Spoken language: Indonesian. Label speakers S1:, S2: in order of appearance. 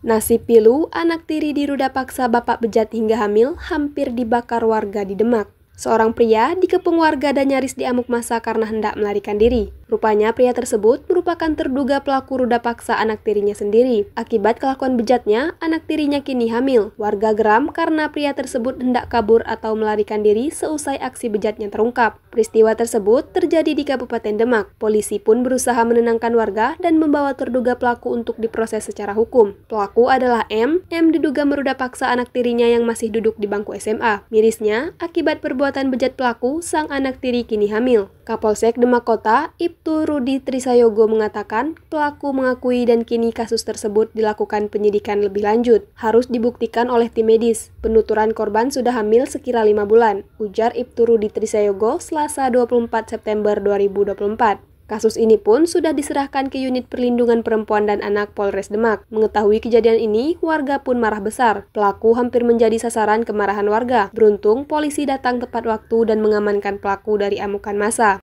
S1: Nasi pilu, anak tiri diruda paksa bapak bejat hingga hamil hampir dibakar warga di Demak. Seorang pria dikepung warga dan nyaris diamuk masa karena hendak melarikan diri. Rupanya pria tersebut merupakan terduga pelaku ruda paksa anak tirinya sendiri. Akibat kelakuan bejatnya, anak tirinya kini hamil. Warga geram karena pria tersebut hendak kabur atau melarikan diri seusai aksi bejatnya terungkap. Peristiwa tersebut terjadi di Kabupaten Demak. Polisi pun berusaha menenangkan warga dan membawa terduga pelaku untuk diproses secara hukum. Pelaku adalah M. M diduga meruda paksa anak tirinya yang masih duduk di bangku SMA. Mirisnya, akibat perbuatan perbuatan bejat pelaku, sang anak tiri kini hamil. Kapolsek Demak Kota, Ibtu Rudi Trisayogo mengatakan, pelaku mengakui dan kini kasus tersebut dilakukan penyidikan lebih lanjut. Harus dibuktikan oleh tim medis. Penuturan korban sudah hamil sekira lima bulan, ujar Ibtu Rudi Trisayogo Selasa 24 September 2024. Kasus ini pun sudah diserahkan ke unit perlindungan perempuan dan anak Polres Demak. Mengetahui kejadian ini, warga pun marah besar. Pelaku hampir menjadi sasaran kemarahan warga. Beruntung, polisi datang tepat waktu dan mengamankan pelaku dari amukan massa.